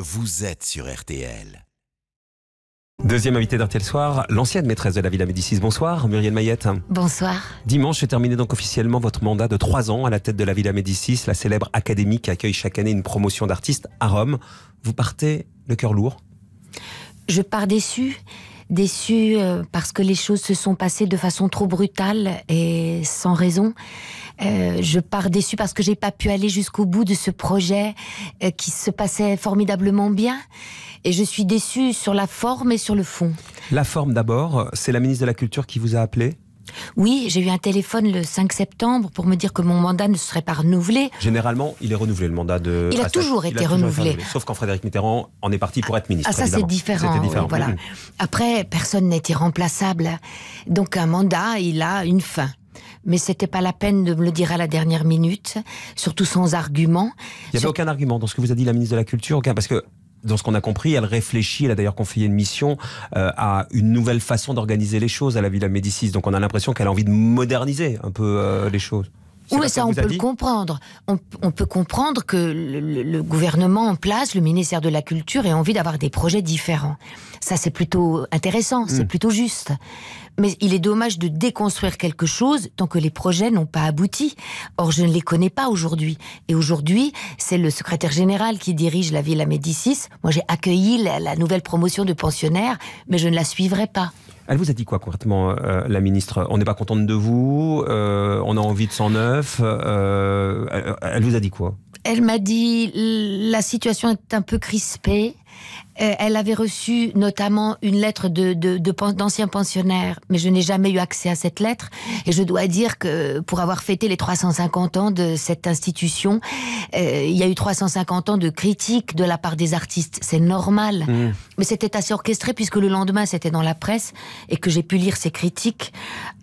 Vous êtes sur RTL. Deuxième invité d'RTL Soir, l'ancienne maîtresse de la Villa Médicis. Bonsoir, Muriel Mayette. Bonsoir. Dimanche j'ai terminé donc officiellement votre mandat de trois ans à la tête de la Villa Médicis, la célèbre académie qui accueille chaque année une promotion d'artistes à Rome. Vous partez le cœur lourd Je pars déçue déçu euh, parce que les choses se sont passées de façon trop brutale et sans raison. Euh, je pars déçu parce que j'ai pas pu aller jusqu'au bout de ce projet euh, qui se passait formidablement bien. Et je suis déçu sur la forme et sur le fond. La forme d'abord, c'est la ministre de la Culture qui vous a appelé oui, j'ai eu un téléphone le 5 septembre pour me dire que mon mandat ne serait pas renouvelé. Généralement, il est renouvelé, le mandat de. Il a ah, toujours été renouvelé. Sauf quand Frédéric Mitterrand en est parti pour être ministre. Ah, ça, c'est différent. Mm-hmm. Après, personne n'est irremplaçable. Donc, un mandat, il a une fin mais c'était pas la peine de me le dire à la dernière minute, surtout sans argument. Il n'y avait aucun argument dans ce que vous a dit la ministre de la Culture, aucun, parce que dans ce qu'on a compris, elle réfléchit, elle a d'ailleurs confié une mission euh, à une nouvelle façon d'organiser les choses à la Villa Médicis. Donc on a l'impression qu'elle a envie de moderniser un peu euh, les choses. Oui, ça, on peut le comprendre. On, peut comprendre que le, gouvernement en place, le ministère de la Culture, ait envie d'avoir des projets différents. Ça, c'est plutôt intéressant, c'est hmm. plutôt juste. Mais il est dommage de déconstruire quelque chose tant que les projets n'ont pas abouti. Or, je ne les connais pas aujourd'hui. Et aujourd'hui, c'est le secrétaire général qui dirige la ville à Médicis. Moi, j'ai accueilli la, la nouvelle promotion de pensionnaire, mais je ne la suivrai pas. Elle vous a dit quoi concrètement, euh, la ministre On n'est pas contente de vous, euh, on a envie de s'en neuf. Euh, elle, vous a dit quoi Elle m'a dit la situation est un peu crispée. Euh, elle avait reçu notamment une lettre de, d'anciens pensionnaires, mais je n'ai jamais eu accès à cette lettre. Et je dois dire que pour avoir fêté les 350 ans de cette institution, euh, il y a eu 350 ans de critiques de la part des artistes. C'est normal. Mmh. Mais c'était assez orchestré puisque le lendemain, c'était dans la presse et que j'ai pu lire ces critiques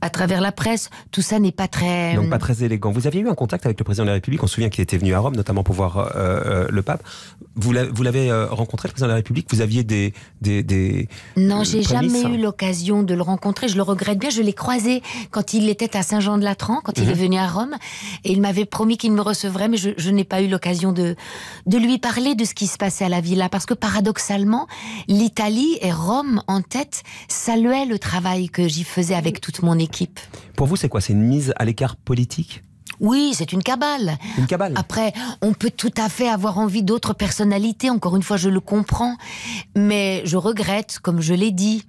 à travers la presse. Tout ça n'est pas très... Donc pas euh, très élégant. Vous aviez eu un contact avec le président de la République. On se souvient qu'il était venu à Rome, notamment pour voir le pape. Vous l'avez rencontré, le président de la République vous aviez des. des, des non, euh, j'ai jamais eu l'occasion de le rencontrer. Je le regrette bien. Je l'ai croisé quand il était à Saint-Jean-de-Latran, quand il est mhm. venu à Rome. Et il m'avait promis qu'il me recevrait, mais je, n'ai pas eu l'occasion de, de lui parler de ce qui se passait à la villa. Parce que paradoxalement, l'Italie et Rome en tête saluaient le travail que j'y faisais avec toute mon équipe. Pour vous, c'est quoi C'est une mise à l'écart politique oui, c'est une cabale. Une cabale. Après, on peut tout à fait avoir envie d'autres personnalités, encore une fois, je le comprends, mais je regrette, comme je l'ai dit,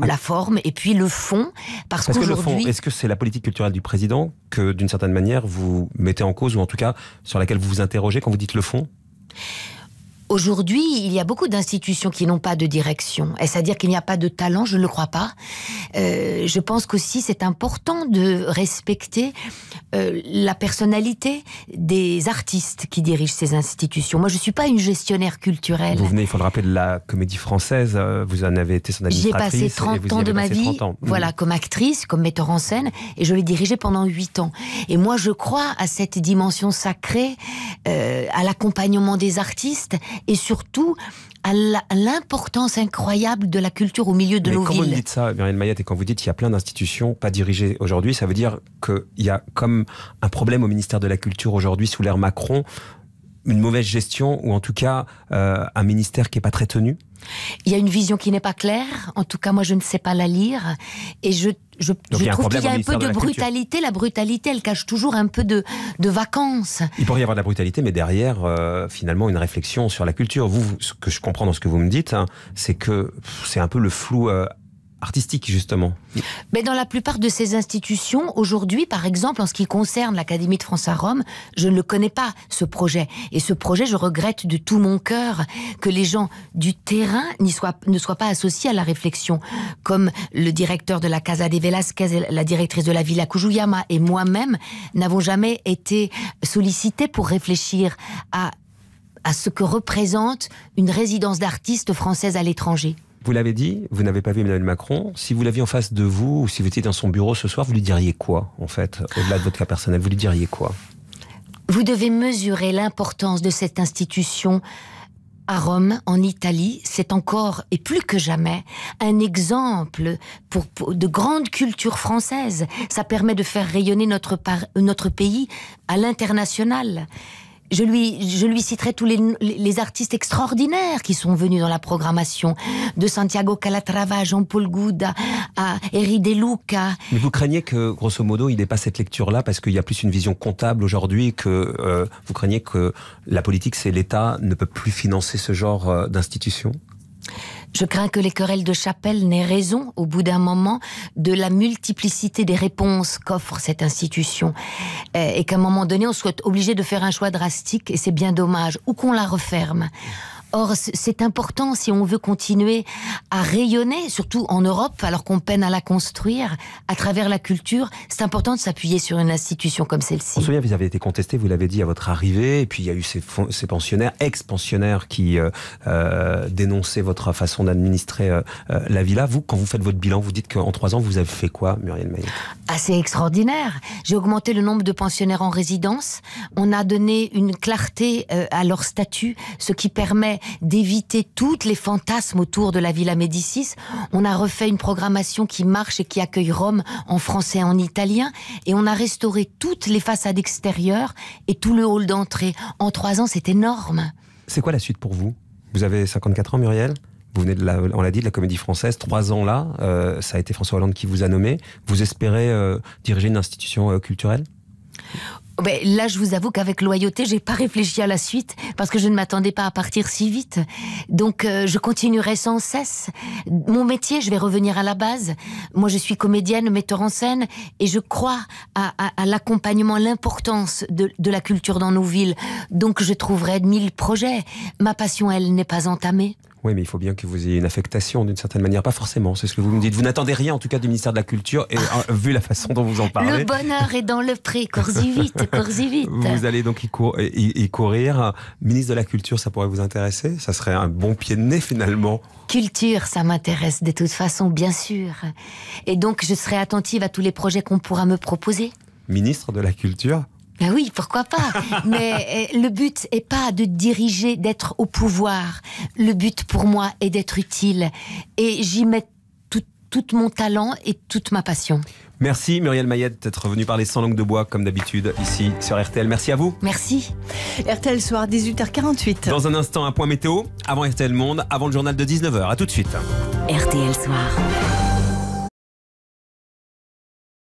ah. la forme et puis le fond. Parce, parce que le fond, est-ce que c'est la politique culturelle du président que, d'une certaine manière, vous mettez en cause, ou en tout cas sur laquelle vous vous interrogez quand vous dites le fond Aujourd'hui, il y a beaucoup d'institutions qui n'ont pas de direction. Est-ce à dire qu'il n'y a pas de talent Je ne le crois pas. Euh, je pense qu'aussi c'est important de respecter euh, la personnalité des artistes qui dirigent ces institutions. Moi, je ne suis pas une gestionnaire culturelle. Vous venez, il faut le rappeler, de la comédie française. Euh, vous en avez été son administratrice. J'ai passé 30 ans de ma vie, voilà, mmh. comme actrice, comme metteur en scène, et je l'ai dirigé pendant 8 ans. Et moi, je crois à cette dimension sacrée, à l'accompagnement des artistes et surtout à l'importance incroyable de la culture au milieu de nos quand villes. Quand vous dites ça, Muriel Mayette, et quand vous dites qu'il y a plein d'institutions pas dirigées aujourd'hui, ça veut dire qu'il y a comme un problème au ministère de la Culture aujourd'hui sous l'ère Macron une mauvaise gestion ou en tout cas euh, un ministère qui n'est pas très tenu Il y a une vision qui n'est pas claire. En tout cas, moi, je ne sais pas la lire. Et je, trouve qu'il y a un peu de, brutalité. La, brutalité, elle cache toujours un peu de, vacances. Il pourrait y avoir de la brutalité, mais derrière, euh, finalement, une réflexion sur la culture. Vous, ce que je comprends dans ce que vous me dites, hein, c'est que c'est un peu le flou. Euh, artistique, justement Mais Dans la plupart de ces institutions, aujourd'hui, par exemple, en ce qui concerne l'Académie de France à Rome, je ne le connais pas, ce projet. Et ce projet, je regrette de tout mon cœur que les gens du terrain soient, ne soient pas associés à la réflexion, comme le directeur de la Casa de Velasquez, la directrice de la Villa Kujuyama et moi-même n'avons jamais été sollicités pour réfléchir à à ce que représente une résidence d'artiste française à l'étranger. Vous l'avez dit, vous n'avez pas vu Emmanuel Macron. Si vous l'aviez en face de vous, ou si vous étiez dans son bureau ce soir, vous lui diriez quoi, en fait, au-delà de votre cas personnel Vous lui diriez quoi Vous devez mesurer l'importance de cette institution à Rome, en Italie, c'est encore et plus que jamais un exemple pour, de grande culture française. Ça permet de faire rayonner notre, notre pays à l'international je lui, citerai tous les, artistes extraordinaires qui sont venus dans la programmation, de Santiago Calatrava, Jean-Paul Gouda, à Eri De Luca. Mais vous craignez que, grosso modo, il n'ait pas cette lecture-là parce qu'il y a plus une vision comptable aujourd'hui que euh, vous craignez que la politique, c'est l'État, ne peut plus financer ce genre euh, d'institution je crains que les querelles de chapelle n'aient raison, au bout d'un moment, de la multiplicité des réponses qu'offre cette institution. Euh, et qu'à un moment donné, on soit obligé de faire un choix drastique, et c'est bien dommage, ou qu'on la referme. Or, c'est important si on veut continuer à rayonner, surtout en Europe, alors qu'on peine à la construire, à travers la culture. C'est important de s'appuyer sur une institution comme celle-ci. On se souvient, vous avez été contesté, vous l'avez dit à votre arrivée, et puis il y a eu ces, pensionnaires, ex-pensionnaires, qui euh, euh, dénonçaient votre façon d'administrer euh, euh, la villa. Vous, quand vous faites votre bilan, vous dites qu'en trois ans, vous avez fait quoi, Muriel Maillet Assez extraordinaire. J'ai augmenté le nombre de pensionnaires en résidence. On a donné une clarté à leur statut, ce qui permet d'éviter toutes les fantasmes autour de la Villa Médicis. On a refait une programmation qui marche et qui accueille Rome en français et en italien. Et on a restauré toutes les façades extérieures et tout le hall d'entrée. En trois ans, c'est énorme. C'est quoi la suite pour vous Vous avez 54 ans, Muriel vous venez de on l'a dit, de la comédie française. Trois ans là, euh, ça a été François Hollande qui vous a nommé. Vous espérez euh, diriger une institution euh, culturelle Oh, ben, là, je vous avoue qu'avec loyauté, j'ai pas réfléchi à la suite parce que je ne m'attendais pas à partir si vite. Donc, euh, je continuerai sans cesse. Mon métier, je vais revenir à la base. Moi, je suis comédienne, metteur en scène, et je crois à, à, à l'accompagnement, l'importance de, de, la culture dans nos villes. Donc, je trouverai mille projets. Ma passion, elle, n'est pas entamée. Oui, mais il faut bien que vous ayez une affectation d'une certaine manière. Pas forcément, c'est ce que vous me dites. Vous n'attendez rien, en tout cas, du ministère de la Culture, et, euh, vu la façon dont vous en parlez. Le bonheur est dans le pré, cours vite, cours vite. Vous allez donc y, y, courir. Ministre de la Culture, ça pourrait vous intéresser Ça serait un bon pied de nez, finalement. Culture, ça m'intéresse de toute façon, bien sûr. Et donc, je serai attentive à tous les projets qu'on pourra me proposer. Ministre de la Culture ben oui, pourquoi pas Mais euh, le but n'est pas de diriger, d'être au pouvoir. Le but pour moi est d'être utile. Et j'y mets tout, mon talent et toute ma passion. Merci Muriel Mayette d'être venue parler sans langue de bois comme d'habitude ici sur RTL. Merci à vous. Merci. RTL soir 18h48. Dans un instant un point météo avant RTL Monde, avant le journal de 19h. A tout de suite. RTL soir.